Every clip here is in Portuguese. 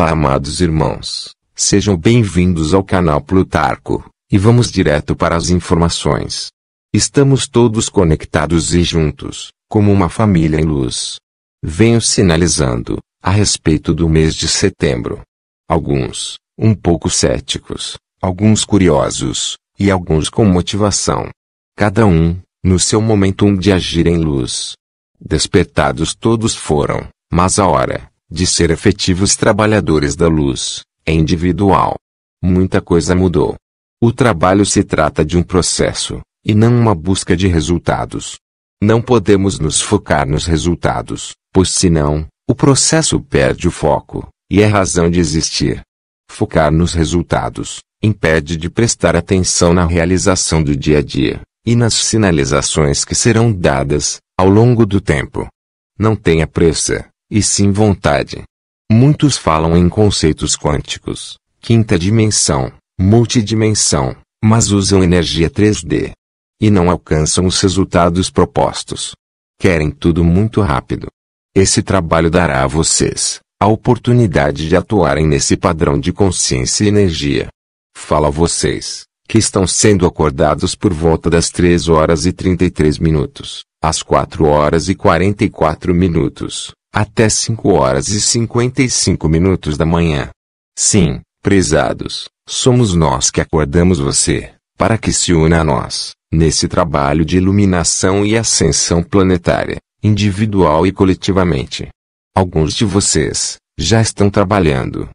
Olá, amados irmãos. Sejam bem-vindos ao canal Plutarco, e vamos direto para as informações. Estamos todos conectados e juntos, como uma família em luz. Venho sinalizando, a respeito do mês de setembro. Alguns, um pouco céticos, alguns curiosos, e alguns com motivação. Cada um, no seu momento um de agir em luz. Despertados todos foram, mas a hora, de ser efetivos trabalhadores da luz, é individual. Muita coisa mudou. O trabalho se trata de um processo, e não uma busca de resultados. Não podemos nos focar nos resultados, pois senão, o processo perde o foco, e é razão de existir. Focar nos resultados impede de prestar atenção na realização do dia a dia e nas sinalizações que serão dadas ao longo do tempo. Não tenha pressa, e sim vontade. Muitos falam em conceitos quânticos, quinta dimensão, multidimensão, mas usam energia 3D e não alcançam os resultados propostos. Querem tudo muito rápido. Esse trabalho dará a vocês a oportunidade de atuarem nesse padrão de consciência e energia. Falo a vocês, que estão sendo acordados por volta das 3 horas e 33 minutos, às 4 horas e 44 minutos, até 5 horas e 55 minutos da manhã. Sim, prezados, somos nós que acordamos você, para que se una a nós, nesse trabalho de iluminação e ascensão planetária, individual e coletivamente. Alguns de vocês já estão trabalhando.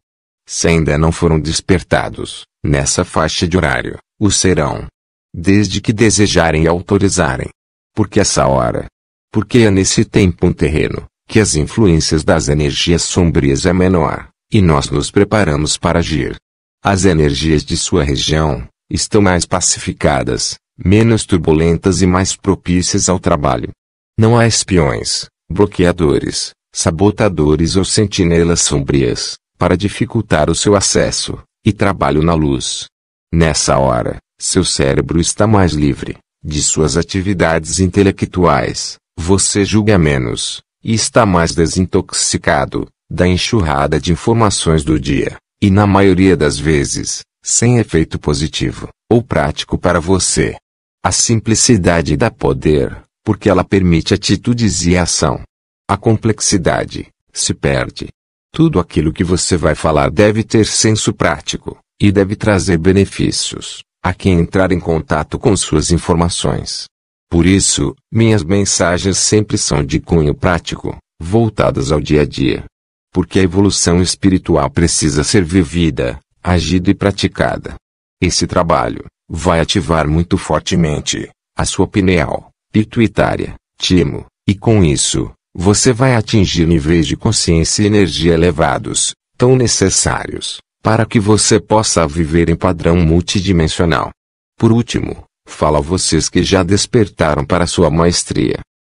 Se ainda não foram despertados, nessa faixa de horário, o serão. Desde que desejarem e autorizarem. Porque essa hora. Porque é nesse tempo um terreno, que as influências das energias sombrias é menor, e nós nos preparamos para agir. As energias de sua região estão mais pacificadas, menos turbulentas e mais propícias ao trabalho. Não há espiões, bloqueadores, sabotadores ou sentinelas sombrias, para dificultar o seu acesso e trabalho na luz. Nessa hora, seu cérebro está mais livre de suas atividades intelectuais, você julga menos, e está mais desintoxicado da enxurrada de informações do dia, e na maioria das vezes, sem efeito positivo ou prático para você. A simplicidade dá poder, porque ela permite atitudes e ação. A complexidade se perde. Tudo aquilo que você vai falar deve ter senso prático e deve trazer benefícios a quem entrar em contato com suas informações. Por isso, minhas mensagens sempre são de cunho prático, voltadas ao dia a dia. Porque a evolução espiritual precisa ser vivida, agida e praticada. Esse trabalho vai ativar muito fortemente a sua pineal, pituitária, timo, e com isso, você vai atingir níveis de consciência e energia elevados, tão necessários, para que você possa viver em padrão multidimensional. Por último, Fala a vocês que já despertaram para sua maestria.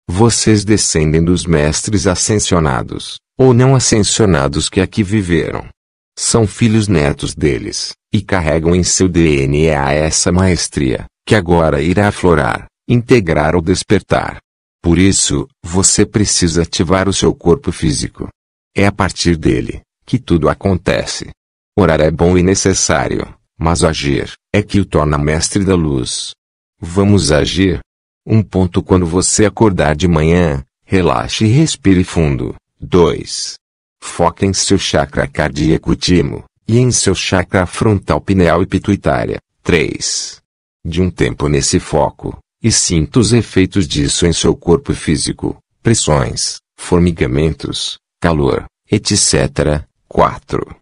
Vocês descendem dos mestres ascensionados, ou não ascensionados que aqui viveram. São filhos netos deles, e carregam em seu DNA essa maestria, que agora irá aflorar, integrar ou despertar. Por isso, você precisa ativar o seu corpo físico. É a partir dele que tudo acontece. Orar é bom e necessário, mas agir é que o torna mestre da luz. Vamos agir. Um ponto quando você acordar de manhã, relaxe e respire fundo. 2. Foque em seu chakra cardíaco timo e em seu chakra frontal pineal e pituitária. 3. De um tempo nesse foco, e sinta os efeitos disso em seu corpo físico, pressões, formigamentos, calor, etc. 4.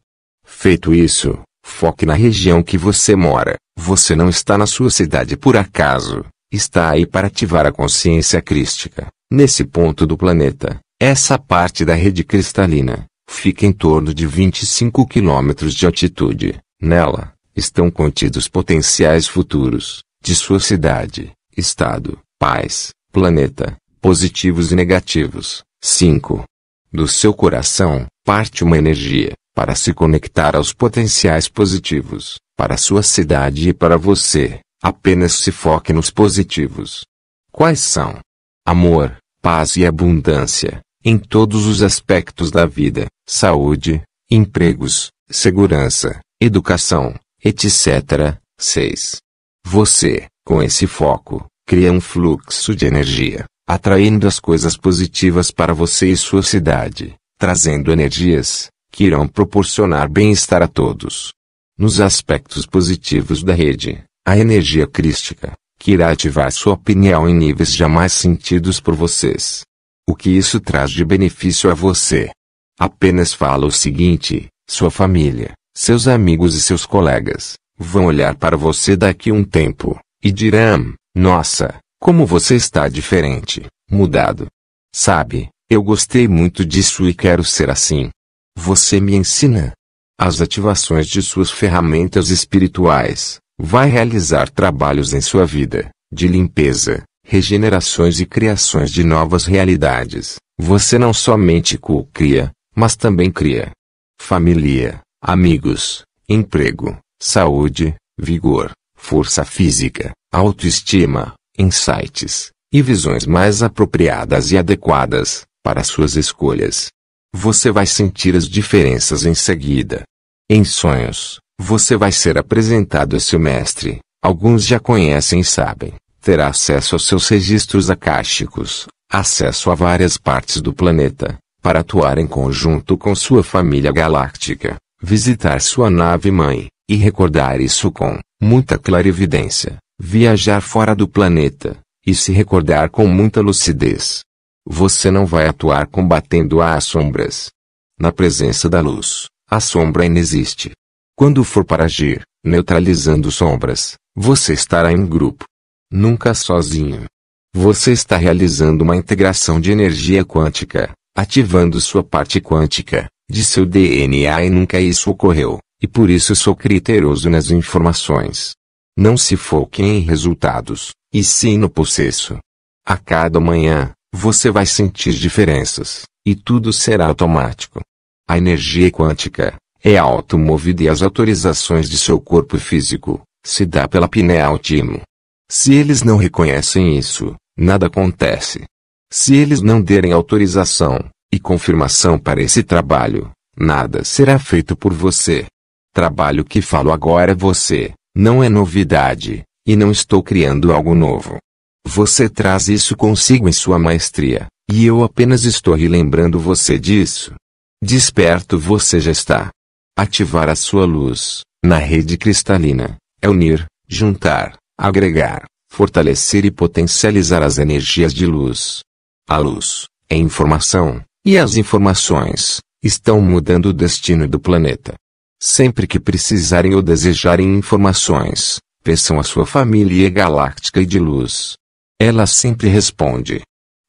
Feito isso, Foque na região que você mora. Você não está na sua cidade por acaso. Está aí para ativar a consciência crística. Nesse ponto do planeta, essa parte da rede cristalina fica em torno de 25 km de altitude. Nela estão contidos potenciais futuros de sua cidade, estado, país, planeta, positivos e negativos. 5. Do seu coração parte uma energia para se conectar aos potenciais positivos, para sua cidade e para você. Apenas se foque nos positivos. Quais são? Amor, paz e abundância, em todos os aspectos da vida, saúde, empregos, segurança, educação, etc. 6. Você, com esse foco, cria um fluxo de energia, atraindo as coisas positivas para você e sua cidade, trazendo energias, que irão proporcionar bem-estar a todos. Nos aspectos positivos da rede, a energia crística, que irá ativar sua opinião em níveis jamais sentidos por vocês. O que isso traz de benefício a você? Apenas fala o seguinte: sua família, seus amigos e seus colegas vão olhar para você daqui um tempo e dirão: Nossa, como você está diferente, mudado. Sabe, eu gostei muito disso e quero ser assim. Você me ensina as ativações de suas ferramentas espirituais, vai realizar trabalhos em sua vida, de limpeza, regenerações e criações de novas realidades. Você não somente co-cria, mas também cria família, amigos, emprego, saúde, vigor, força física, autoestima, insights e visões mais apropriadas e adequadas para suas escolhas você vai sentir as diferenças em seguida. Em sonhos, você vai ser apresentado a seu mestre, alguns já conhecem e sabem, terá acesso aos seus registros akáshicos, acesso a várias partes do planeta, para atuar em conjunto com sua família galáctica, visitar sua nave-mãe, e recordar isso com muita clarividência, viajar fora do planeta, e se recordar com muita lucidez, você não vai atuar combatendo as sombras. Na presença da luz, a sombra inexiste. Quando for para agir, neutralizando sombras, você estará em grupo. Nunca sozinho. Você está realizando uma integração de energia quântica, ativando sua parte quântica, de seu DNA e nunca isso ocorreu, e por isso sou criterioso nas informações. Não se foquem em resultados, e sim no processo. A cada manhã, você vai sentir diferenças, e tudo será automático. A energia quântica é automovida e as autorizações de seu corpo físico se dá pela pineal timo. Se eles não reconhecem isso, nada acontece. Se eles não derem autorização e confirmação para esse trabalho, nada será feito por você. Trabalho que falo agora é você, não é novidade, e não estou criando algo novo. Você traz isso consigo em sua maestria, e eu apenas estou relembrando você disso. Desperto você já está. Ativar a sua luz, na rede cristalina, é unir, juntar, agregar, fortalecer e potencializar as energias de luz. A luz é informação, e as informações estão mudando o destino do planeta. Sempre que precisarem ou desejarem informações, peçam à sua família galáctica e de luz. Ela sempre responde: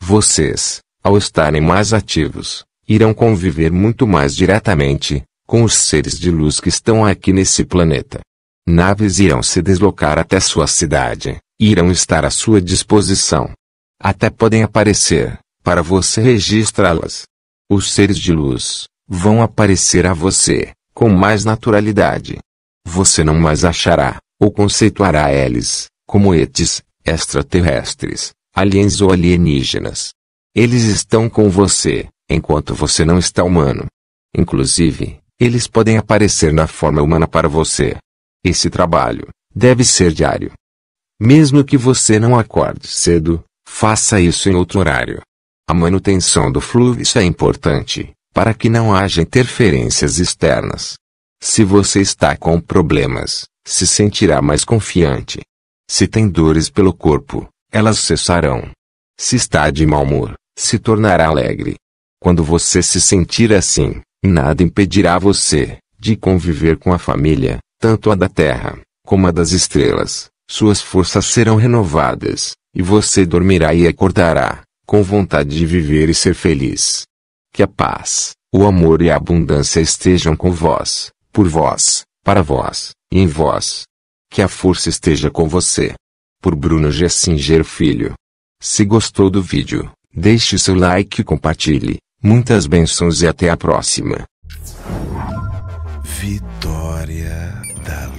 Vocês, ao estarem mais ativos, irão conviver muito mais diretamente com os seres de luz que estão aqui nesse planeta. Naves irão se deslocar até sua cidade, e irão estar à sua disposição. Até podem aparecer, para você registrá-las. Os seres de luz vão aparecer a você, com mais naturalidade. Você não mais achará, ou conceituará eles, como etes, extraterrestres, aliens ou alienígenas. Eles estão com você, enquanto você não está humano. Inclusive, eles podem aparecer na forma humana para você. Esse trabalho deve ser diário. Mesmo que você não acorde cedo, faça isso em outro horário. A manutenção do fluxo é importante para que não haja interferências externas. Se você está com problemas, se sentirá mais confiante. Se tem dores pelo corpo, elas cessarão. Se está de mau humor, se tornará alegre. Quando você se sentir assim, nada impedirá você de conviver com a família, tanto a da terra como a das estrelas. Suas forças serão renovadas, e você dormirá e acordará, com vontade de viver e ser feliz. Que a paz, o amor e a abundância estejam com vós, por vós, para vós, e em vós. Que a força esteja com você. Por Bruno Gessinger Filho. Se gostou do vídeo, deixe seu like e compartilhe. Muitas bênçãos e até a próxima. Vitória da